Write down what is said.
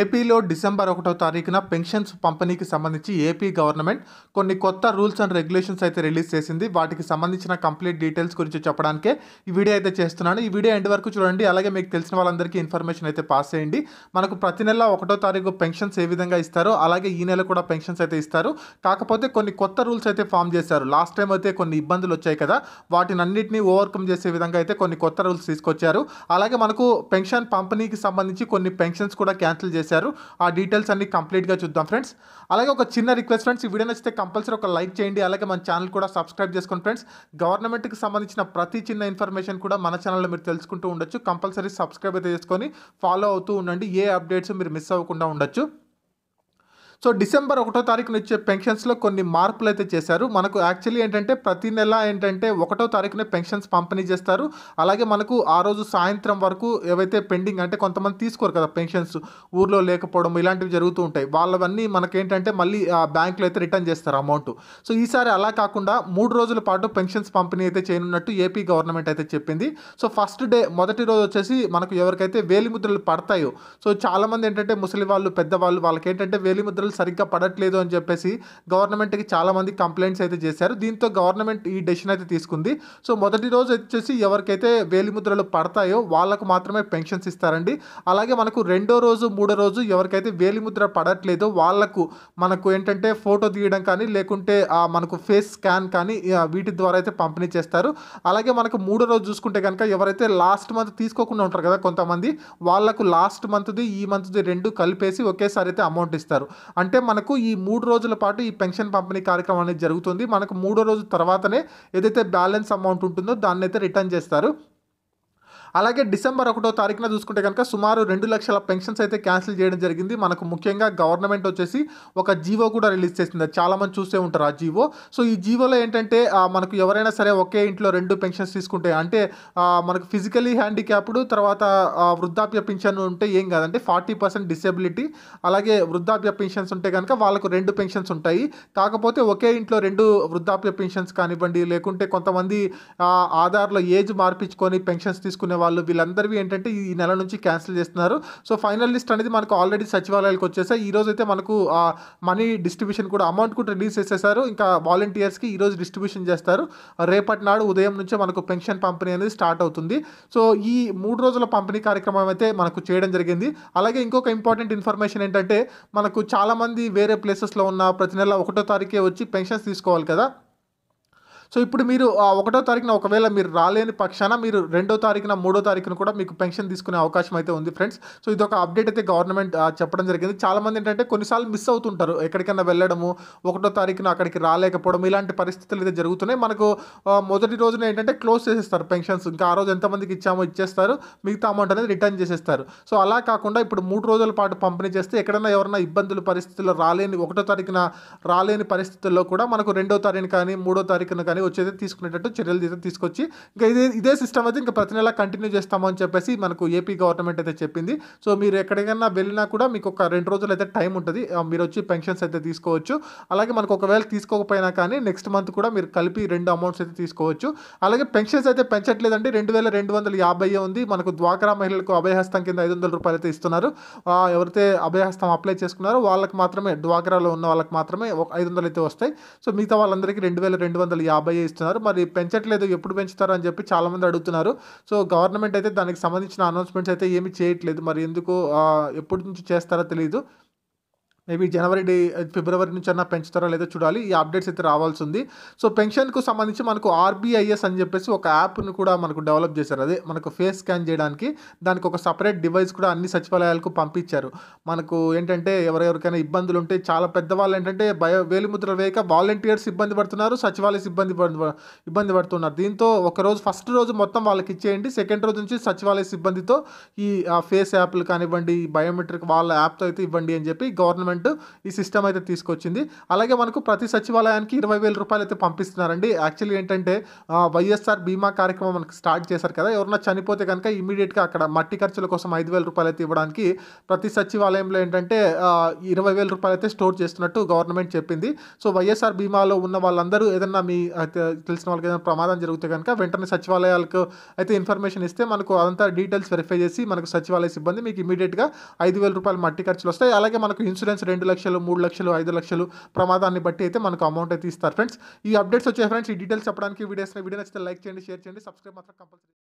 ఏపీలో డిసెంబర్ ఒకటో తారీఖున పెన్షన్స్ పంపిణీకి సంబంధించి ఏపీ గవర్నమెంట్ కొన్ని కొత్త రూల్స్ అండ్ రెగ్యులేషన్స్ అయితే రిలీజ్ చేసింది వాటికి సంబంధించిన కంప్లీట్ డీటెయిల్స్ గురించి చెప్పడానికే ఈ వీడియో అయితే చేస్తున్నాను ఈ వీడియో ఎండ్ వరకు చూడండి అలాగే మీకు తెలిసిన వాళ్ళందరికీ ఇన్ఫర్మేషన్ అయితే పాస్ చేయండి మనకు ప్రతి నెల ఒకటో తారీఖు పెన్షన్స్ ఏ విధంగా ఇస్తారో అలాగే ఈ నెల కూడా పెన్షన్స్ అయితే ఇస్తారు కాకపోతే కొన్ని కొత్త రూల్స్ అయితే ఫామ్ చేశారు లాస్ట్ టైం అయితే కొన్ని ఇబ్బందులు వచ్చాయి కదా వాటిని అన్నింటినీ ఓవర్కమ్ చేసే విధంగా అయితే కొన్ని కొత్త రూల్స్ తీసుకొచ్చారు అలాగే మనకు పెన్షన్ పంపిణీకి సంబంధించి కొన్ని పెన్షన్స్ కూడా క్యాన్సిల్ చేశారు ఆ డీటెయిల్స్ అన్ని కంప్లీట్గా చూద్దాం ఫ్రెండ్స్ అలాగే ఒక చిన్న రిక్వెస్ట్ ఫ్రెండ్స్ ఈ వీడియో నచ్చితే కంపల్సరీ ఒక లైక్ చేయండి అలాగే మన ఛానల్ కూడా సబ్స్క్రైబ్ చేసుకోండి ఫ్రెండ్స్ గవర్నమెంట్కి సంబంధించిన ప్రతి చిన్న ఇన్ఫర్మేషన్ కూడా మన ఛానల్లో మీరు తెలుసుకుంటూ ఉండొచ్చు కంపల్సరీ సబ్స్క్రైబ్ అయితే చేసుకొని ఫాలో అవుతూ ఉండండి ఏ అప్డేట్స్ మీరు మిస్ అవ్వకుండా ఉండొచ్చు సో డిసెంబర్ ఒకటో తారీఖున వచ్చే పెన్షన్స్లో కొన్ని మార్పులు అయితే చేశారు మనకు యాక్చువల్లీ ఏంటంటే ప్రతి నెల ఏంటంటే ఒకటో తారీఖునే పెన్షన్స్ పంపిణీ చేస్తారు అలాగే మనకు ఆ రోజు సాయంత్రం వరకు ఏవైతే పెండింగ్ అంటే కొంతమంది తీసుకోరు కదా పెన్షన్స్ ఊర్లో లేకపోవడం ఇలాంటివి జరుగుతూ ఉంటాయి వాళ్ళవన్నీ మనకేంటంటే మళ్ళీ బ్యాంకులో అయితే రిటర్న్ చేస్తారు అమౌంట్ సో ఈసారి అలా కాకుండా మూడు రోజుల పాటు పెన్షన్స్ పంపిణీ అయితే చేయనున్నట్టు ఏపీ గవర్నమెంట్ అయితే చెప్పింది సో ఫస్ట్ డే మొదటి రోజు వచ్చేసి మనకు ఎవరికైతే వేలిముద్రలు పడతాయో సో చాలామంది ఏంటంటే ముసలి వాళ్ళు పెద్దవాళ్ళు వాళ్ళకి ఏంటంటే వేలిముద్రలు వనరులు సరిగ్గా పడట్లేదు అని చెప్పేసి గవర్నమెంట్కి చాలామంది కంప్లైంట్స్ అయితే చేశారు దీంతో గవర్నమెంట్ ఈ డెసిషన్ అయితే తీసుకుంది సో మొదటి రోజు వచ్చేసి ఎవరికైతే వేలిముద్రలు పడతాయో వాళ్ళకు మాత్రమే పెన్షన్స్ ఇస్తారండి అలాగే మనకు రెండో రోజు మూడో రోజు ఎవరికైతే వేలిముద్ర పడట్లేదో వాళ్ళకు మనకు ఏంటంటే ఫోటో తీయడం కానీ లేకుంటే మనకు ఫేస్ స్కాన్ కానీ వీటి ద్వారా అయితే పంపిణీ చేస్తారు అలాగే మనకు మూడో రోజు చూసుకుంటే కనుక ఎవరైతే లాస్ట్ మంత్ తీసుకోకుండా ఉంటారు కదా కొంతమంది వాళ్ళకు లాస్ట్ మంత్ది ఈ మంత్ది రెండు కలిపేసి ఒకేసారి అయితే అమౌంట్ ఇస్తారు అంటే మనకు ఈ మూడు రోజుల పాటు ఈ పెన్షన్ పంపిణీ కార్యక్రమం అనేది జరుగుతుంది మనకు మూడో రోజు తర్వాతనే ఏదైతే బ్యాలెన్స్ అమౌంట్ ఉంటుందో దాన్ని అయితే రిటర్న్ చేస్తారు అలాగే డిసెంబర్ ఒకటో తారీఖున చూసుకుంటే కనుక సుమారు రెండు లక్షల పెన్షన్స్ అయితే క్యాన్సిల్ చేయడం జరిగింది మనకు ముఖ్యంగా గవర్నమెంట్ వచ్చేసి ఒక జీవో కూడా రిలీజ్ చేసింది చాలామంది చూసే ఉంటారు ఆ జీవో సో ఈ జీవోలో ఏంటంటే మనకు ఎవరైనా సరే ఒకే ఇంట్లో రెండు పెన్షన్స్ తీసుకుంటే అంటే మనకు ఫిజికలీ హ్యాండిక్యాప్డ్ తర్వాత వృద్ధాప్య పెన్షన్ ఉంటే ఏం కాదంటే ఫార్టీ పర్సెంట్ డిసేబిలిటీ అలాగే వృద్ధాప్య పెన్షన్స్ ఉంటే కనుక వాళ్ళకు రెండు పెన్షన్స్ ఉంటాయి కాకపోతే ఒకే ఇంట్లో రెండు వృద్ధాప్య పెన్షన్స్ కానివ్వండి లేకుంటే కొంతమంది ఆధార్లో ఏజ్ మార్పించుకొని పెన్షన్స్ తీసుకునే వాళ్ళు వీళ్ళందరివి ఏంటంటే ఈ నెల నుంచి క్యాన్సిల్ చేస్తున్నారు సో ఫైనల్ లిస్ట్ అనేది మనకు ఆల్రెడీ సచివాలయాలకు వచ్చేసాయి ఈరోజు అయితే మనకు మనీ డిస్ట్రిబ్యూషన్ కూడా అమౌంట్ కూడా రిలీజ్ చేసేసారు ఇంకా వాలంటీర్స్కి ఈరోజు డిస్ట్రిబ్యూషన్ చేస్తారు రేపటి నాడు ఉదయం నుంచే మనకు పెన్షన్ పంపిణీ అనేది స్టార్ట్ అవుతుంది సో ఈ మూడు రోజుల పంపిణీ కార్యక్రమం అయితే మనకు చేయడం జరిగింది అలాగే ఇంకొక ఇంపార్టెంట్ ఇన్ఫర్మేషన్ ఏంటంటే మనకు చాలామంది వేరే ప్లేసెస్లో ఉన్న ప్రతి నెల ఒకటో తారీఖే వచ్చి పెన్షన్స్ తీసుకోవాలి కదా సో ఇప్పుడు మీరు ఒకటో తారీఖున ఒకవేళ మీరు రాలేని పక్షాన మీరు రెండో తారీఖున మూడో తారీఖున కూడా మీకు పెన్షన్ తీసుకునే అవకాశం అయితే ఉంది ఫ్రెండ్స్ సో ఇది ఒక అప్డేట్ అయితే గవర్నమెంట్ చెప్పడం జరిగింది చాలామంది ఏంటంటే కొన్నిసార్లు మిస్ అవుతుంటారు ఎక్కడికైనా వెళ్ళడము ఒకటో తారీఖున అక్కడికి రాలేకపోవడం ఇలాంటి పరిస్థితులు అయితే జరుగుతున్నాయి మనకు మొదటి రోజున ఏంటంటే క్లోజ్ చేసేస్తారు పెన్షన్స్ ఇంకా ఆ రోజు ఎంతమందికి ఇచ్చామో ఇచ్చేస్తారు మిగతా అమౌంట్ అనేది రిటర్న్ చేసేస్తారు సో అలా కాకుండా ఇప్పుడు మూడు రోజుల పాటు పంపిణీ చేస్తే ఎక్కడైనా ఎవరైనా ఇబ్బందులు పరిస్థితుల్లో రాలేని ఒకటో తారీఖున రాలేని పరిస్థితుల్లో కూడా మనకు రెండో తారీఖున కానీ మూడో తారీఖున కానీ అయితే తీసుకునేటట్టు చర్యలు అయితే తీసుకొచ్చి ఇంకా ఇదే ఇదే సిస్టమ్ అయితే ఇంకా ప్రతి నెల కంటిన్యూ చేస్తామని చెప్పేసి మనకు ఏపీ గవర్నమెంట్ అయితే చెప్పింది సో మీరు ఎక్కడికైనా వెళ్ళినా కూడా మీకు ఒక రెండు రోజులు అయితే టైం ఉంటుంది మీరు వచ్చి పెన్షన్స్ అయితే తీసుకోవచ్చు అలాగే మనకు ఒకవేళ తీసుకోకపోయినా కానీ నెక్స్ట్ మంత్ కూడా మీరు కలిపి రెండు అమౌంట్స్ అయితే తీసుకోవచ్చు అలాగే పెన్షన్స్ అయితే పెంచట్లేదండి రెండు వేల రెండు వందల యాభై ఉంది మనకు ద్వాకరా మహిళలకు అభయహస్తం కింద ఐదు వందల రూపాయలు అయితే ఇస్తున్నారు ఎవరైతే అభయహస్తం అప్లై చేసుకున్నారో వాళ్ళకి మాత్రమే డ్వాక్రాలో ఉన్న వాళ్ళకి మాత్రమే ఒక ఐదు వందలు అయితే వస్తాయి సో మిగతా వాళ్ళందరికీ రెండు వేల రెండు వందల యాభై యాభై ఇస్తున్నారు మరి పెంచట్లేదు ఎప్పుడు పెంచుతారు అని చెప్పి చాలామంది అడుగుతున్నారు సో గవర్నమెంట్ అయితే దానికి సంబంధించిన అనౌన్స్మెంట్స్ అయితే ఏమీ చేయట్లేదు మరి ఎందుకు ఎప్పటి నుంచి చేస్తారో తెలియదు మేబీ జనవరి డే ఫిబ్రవరి నుంచి అన్న పెంచుతారో లేదో చూడాలి ఈ అప్డేట్స్ అయితే రావాల్సి ఉంది సో పెన్షన్కు సంబంధించి మనకు ఆర్బీఐఎస్ అని చెప్పేసి ఒక యాప్ను కూడా మనకు డెవలప్ చేశారు అదే మనకు ఫేస్ స్కాన్ చేయడానికి దానికి ఒక సపరేట్ డివైస్ కూడా అన్ని సచివాలయాలకు పంపించారు మనకు ఏంటంటే ఎవరెవరికైనా ఇబ్బందులు ఉంటే చాలా పెద్దవాళ్ళు ఏంటంటే భయ వేలిముద్ర వేయక వాలంటీర్స్ ఇబ్బంది పడుతున్నారు సచివాలయ సిబ్బంది ఇబ్బంది పడుతున్నారు దీంతో ఒకరోజు ఫస్ట్ రోజు మొత్తం వాళ్ళకి ఇచ్చేయండి సెకండ్ రోజు నుంచి సచివాలయ సిబ్బందితో ఈ ఫేస్ యాప్లు కానివ్వండి బయోమెట్రిక్ వాళ్ళ యాప్తో అయితే ఇవ్వండి అని చెప్పి గవర్నమెంట్ గవర్నమెంట్ ఈ సిస్టమ్ అయితే తీసుకొచ్చింది అలాగే మనకు ప్రతి సచివాలయానికి ఇరవై వేల రూపాయలు అయితే పంపిస్తున్నారండి యాక్చువల్లీ ఏంటంటే వైఎస్ఆర్ బీమా కార్యక్రమం మనకి స్టార్ట్ చేశారు కదా ఎవరన్నా చనిపోతే కనుక ఇమీడియట్గా అక్కడ మట్టి ఖర్చుల కోసం ఐదు వేల రూపాయలు అయితే ఇవ్వడానికి ప్రతి సచివాలయంలో ఏంటంటే ఇరవై వేల రూపాయలు అయితే స్టోర్ చేస్తున్నట్టు గవర్నమెంట్ చెప్పింది సో వైఎస్ఆర్ బీమాలో ఉన్న వాళ్ళందరూ ఏదన్నా మీ తెలిసిన వాళ్ళకి ఏదైనా ప్రమాదం జరిగితే కనుక వెంటనే సచివాలయాలకు అయితే ఇన్ఫర్మేషన్ ఇస్తే మనకు అదంతా డీటెయిల్స్ వెరిఫై చేసి మనకు సచివాలయ సిబ్బంది మీకు ఇమీడియట్గా ఐదు వేల రూపాయలు మట్టి ఖర్చులు వస్తాయి అలాగే మనకు ఇన్సూరెన్స్ రెండు లక్షలు మూడు లక్షలు ఐదు లక్షలు ప్రమాదాన్ని బట్టి అయితే మనకు అమౌంట్ అయితే ఇస్తారు ఫ్రెండ్స్ ఈ అప్డేట్స్ వచ్చాయి ఫ్రెండ్స్ ఈ డీటెయిల్స్ చెప్పడానికి వీడియోస్ వీడియో నచ్చితే లైక్ చేయండి షేర్ చేయండి సబ్స్క్రైబ్ మాత్రం కంపల్సరీ